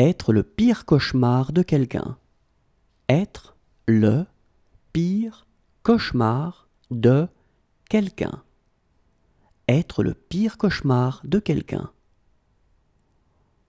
Être le pire cauchemar de quelqu'un. Être le pire cauchemar de quelqu'un. Être le pire cauchemar de quelqu'un.